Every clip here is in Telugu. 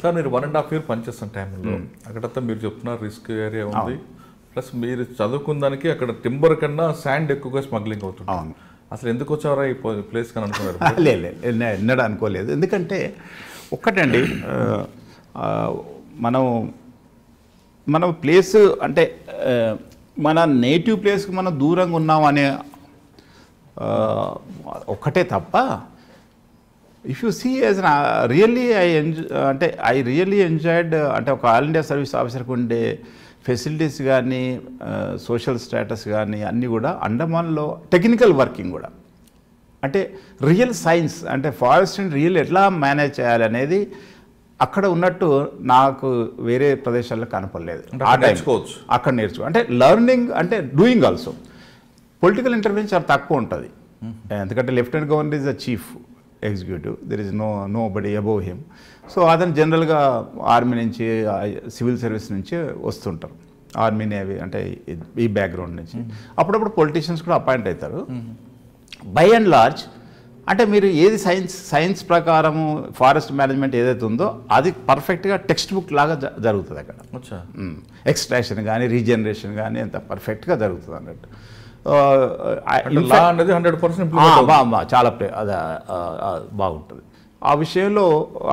అట్లా మీరు వన్ అండ్ హాఫ్ ఇయర్ పనిచేస్తున్న టైంలో అక్కడంతా మీరు చెప్తున్నారు రిస్క్ ఏరియా ఉంది ప్లస్ మీరు చదువుకున్న దానికి అక్కడ టింబర్ కన్నా శాండ్ ఎక్కువగా స్మగ్లింగ్ అవుతుంది అసలు ఎందుకు వచ్చారా ఈ ప్లేస్ కన్నా అనుకున్నారు ఎన్నడా అనుకోలేదు ఎందుకంటే ఒక్కటండి మనం మన ప్లేస్ అంటే మన నేటివ్ ప్లేస్కి మనం దూరంగా ఉన్నాం అనే ఒక్కటే తప్ప if you see as really I enjoy అంటే ఐ రియల్లీ ఎంజాయిడ్ అంటే ఒక ఆల్ ఇండియా సర్వీస్ ఆఫీసర్కి ఉండే ఫెసిలిటీస్ కానీ సోషల్ స్టేటస్ కానీ అన్నీ కూడా అండమాన్లో టెక్నికల్ వర్కింగ్ కూడా అంటే రియల్ సైన్స్ అంటే ఫారెస్ట్ని రియల్ ఎట్లా మేనేజ్ చేయాలి అనేది అక్కడ ఉన్నట్టు నాకు వేరే ప్రదేశాల్లో కనపడలేదు నేర్చుకోవచ్చు అక్కడ నేర్చుకో అంటే లర్నింగ్ అంటే డూయింగ్ ఆల్సో పొలిటికల్ ఇంటర్వ్యూ చాలా తక్కువ ఉంటుంది ఎందుకంటే lieutenant governor is a chief executive there is no నో బడీ అబోవ్ హిమ్ సో అతను జనరల్గా ఆర్మీ నుంచి సివిల్ సర్వీస్ నుంచి వస్తుంటారు ఆర్మీ నేవీ అంటే ఈ బ్యాక్గ్రౌండ్ నుంచి అప్పుడప్పుడు పొలిటీషియన్స్ కూడా అపాయింట్ అవుతారు బై అండ్ లార్జ్ అంటే మీరు ఏది సైన్స్ సైన్స్ ప్రకారము ఫారెస్ట్ మేనేజ్మెంట్ ఏదైతే ఉందో అది పర్ఫెక్ట్గా టెక్స్ట్ బుక్ లాగా జరుగుతుంది అక్కడ ఎక్స్ట్రాక్షన్ కానీ రీజనరేషన్ కానీ అంత పర్ఫెక్ట్గా జరుగుతుంది అన్నట్టు చాలా హండ్రెడ్ పర్సెంట్ చాలా బాగుంటుంది ఆ విషయంలో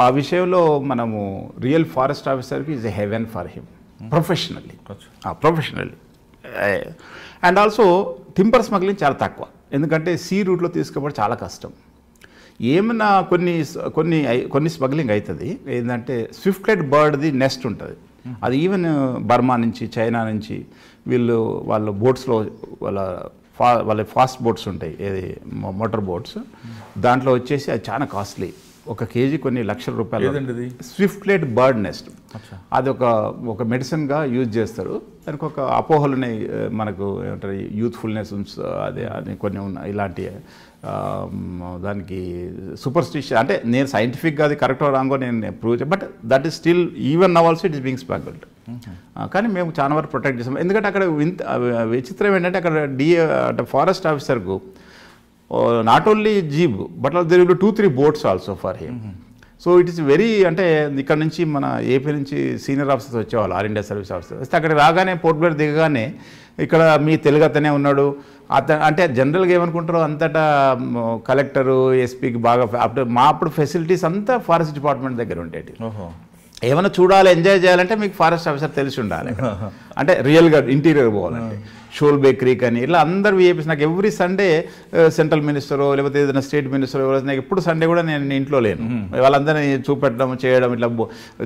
ఆ విషయంలో మనము రియల్ ఫారెస్ట్ ఆఫీసర్కి is a heaven for him professionally professionally and also timber smuggling చాలా తక్కువ ఎందుకంటే సీ రూట్లో తీసుకోవడం చాలా కష్టం ఏమన్నా కొన్ని కొన్ని కొన్ని స్మగ్లింగ్ అవుతుంది ఏంటంటే స్విఫ్ట్ లెట్ బర్డ్ది నెస్ట్ ఉంటుంది అది ఈవెన్ uh, బర్మా నుంచి చైనా నుంచి వీళ్ళు వాళ్ళ బోట్స్లో వాళ్ళ ఫా వాళ్ళ ఫాస్ట్ బోట్స్ ఉంటాయి ఏది మోటార్ బోట్స్ దాంట్లో వచ్చేసి అది చాలా కాస్ట్లీ ఒక కేజీ కొన్ని లక్షల రూపాయలు స్విఫ్ట్లెట్ బర్డ్ నెస్ట్ అది ఒక ఒక మెడిసిన్గా యూజ్ చేస్తారు దానికి ఒక అపోహలు ఉన్నాయి మనకు ఏమంటారు యూత్ఫుల్నెస్ అదే అని కొన్ని ఉన్నాయి ఇలాంటి దానికి సూపర్ స్టిషన్ అంటే నేను సైంటిఫిక్గా అది కరెక్ట్ రాంగో నేను prove but that is still even now also it is being smuggled కానీ మేము చాలా వరకు ప్రొటెక్ట్ చేస్తాం ఎందుకంటే అక్కడ విచిత్రం ఏంటంటే అక్కడ డిఏ అంటే ఫారెస్ట్ ఆఫీసర్కు not only jeep but there will two three boats also for him so it is very అంటే ఇక్కడ నుంచి మన ఏపీ నుంచి సీనియర్ ఆఫీసర్స్ వచ్చేవాళ్ళు ఆల్ ఇండియా సర్వీస్ వస్తే అక్కడ రాగానే పోర్ట్ బ్లేర్ దిగగానే ఇక్కడ మీ తెలుగు అతనే ఉన్నాడు అత అంటే జనరల్గా ఏమనుకుంటారో అంతటా కలెక్టరు ఎస్పీకి బాగా అప్పుడు మా అప్పుడు ఫెసిలిటీస్ అంతా ఫారెస్ట్ డిపార్ట్మెంట్ దగ్గర ఉండేటి ఏమైనా చూడాలి ఎంజాయ్ చేయాలంటే మీకు ఫారెస్ట్ ఆఫీసర్ తెలిసి ఉండాలి అంటే రియల్గా ఇంటీరియర్ పోవాలంటే షోల్ బేకరీ కానీ ఇలా అందరు విఐపీస్ నాకు ఎవ్రీ సండే సెంట్రల్ మినిస్టర్ లేకపోతే ఏదైనా స్టేట్ మినిస్టర్ నాకు ఎప్పుడు సండే కూడా నేను ఇంట్లో లేను వాళ్ళందరినీ చూపెట్టడం చేయడం ఇట్లా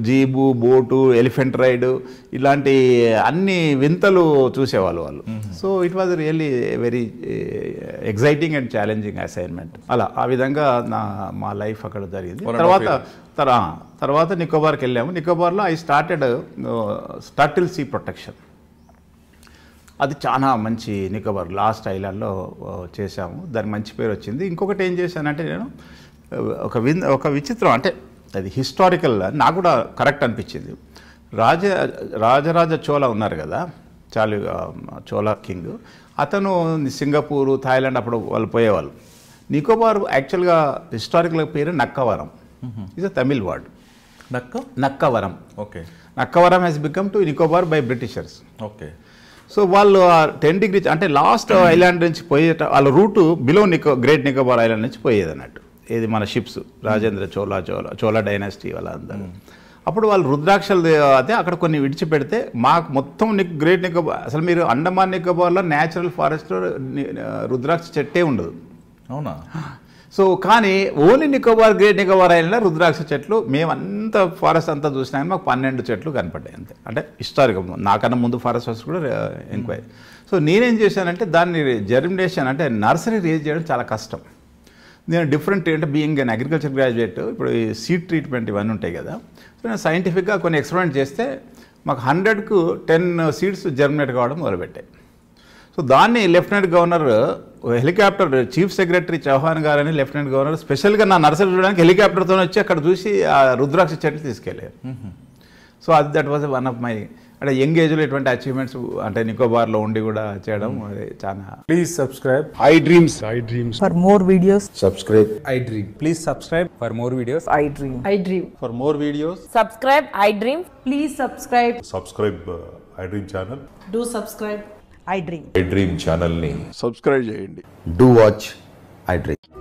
జీబు బోటు ఎలిఫెంట్ రైడ్ ఇలాంటి అన్ని వింతలు చూసేవాళ్ళు వాళ్ళు so it was really very exciting and challenging assignment అలా ఆ విధంగా నా మా లైఫ్ అక్కడ జరిగింది తర్వాత తర్వాత నికోబార్కి వెళ్ళాము నికోబార్లో I started startle sea protection అది చాలా మంచి నికోబార్ లాస్ట్ ఐలాండ్లో చేశాము దాని మంచి పేరు వచ్చింది ఇంకొకటి ఏం చేశానంటే నేను ఒక విన్ ఒక విచిత్రం అంటే అది హిస్టారికల్ నాకు కూడా కరెక్ట్ అనిపించింది రాజ రాజరాజ చోళ ఉన్నారు కదా చాలు చోళ కింగ్ అతను సింగపూరు థాయిలాండ్ అప్పుడు వాళ్ళు పోయేవాళ్ళు నికోబార్ యాక్చువల్గా హిస్టారికల్ పేరు Nakkavaram is a Tamil word Nakka Nakkavaram okay Nakkavaram has become to Nicobar by Britishers okay so వాళ్ళు ఆ టెన్ డిగ్రీ అంటే లాస్ట్ ఐలాండ్ hmm. నుంచి పోయేట వాళ్ళ route below Nico great Nicobar island నుంచి పోయేది అన్నట్టు ఇది మన షిప్స్ రాజేంద్ర చోలా చోలా చోలా డైనాసిటీ వాళ్ళందరూ hmm. అప్పుడు వాళ్ళు రుద్రాక్షలు అయితే అక్కడ కొన్ని విడిచిపెడితే మాకు మొత్తం నిక్ గ్రేట్ నికోబార్ అసలు మీరు అండమాన్ నికోబార్లో న్యాచురల్ ఫారెస్ట్లో రుద్రాక్ష చెట్టే ఉండదు అవునా సో కానీ ఓన్లీ నికోబార్ గ్రేట్ నికోబార్ అయిన రుద్రాక్ష చెట్లు మేమంతా ఫారెస్ట్ అంతా చూసినా కానీ మాకు పన్నెండు చెట్లు కనపడ్డాయి అంతే అంటే హిస్టారికల్ నాకన్నా ముందు ఫారెస్ట్ హాస్ కూడా ఎంక్వైరీ సో నేనేం చేశానంటే దాన్ని జర్మినేషన్ అంటే నర్సరీ రేజ్ చేయడం చాలా కష్టం నేను డిఫరెంట్ అంటే బీయింగ్ అన్ అగ్రికల్చర్ గ్రాడ్యుయేట్ ఇప్పుడు ఈ సీడ్ ట్రీట్మెంట్ ఇవన్నీ ఉంటాయి కదా సో నేను సైంటిఫిక్గా కొన్ని ఎక్స్పెరిమెంట్ చేస్తే మాకు హండ్రెడ్కు టెన్ సీడ్స్ జర్మినేట్ కావడం మొదలుపెట్టాయి సో దాన్ని lieutenant governor helicopter chief secretary Chauhan గారని లెఫ్టినెంట్ గవర్నర్ స్పెషల్గా నా నర్సరీ చూడడానికి హెలికాప్టర్తో వచ్చి అక్కడ చూసి ఆ రుద్రాక్ష చెట్లు తీసుకెళ్ళారు సో అది that was one of my అంటే యంగ్ ఏజ్లో ఇటువంటి అచీవ్మెంట్స్ అంటే నికోబార్లో ఉండి కూడా చేయడం hmm. చాలా please subscribe I dreams I dreams for more videos subscribe I dream please subscribe for more videos I dream I dream for more videos subscribe I dream please subscribe subscribe I dream channel do subscribe I dream I dream channel ని సబ్స్క్రైబ్ చేయండి డూ వాచ్ ఐ డ్రీమ్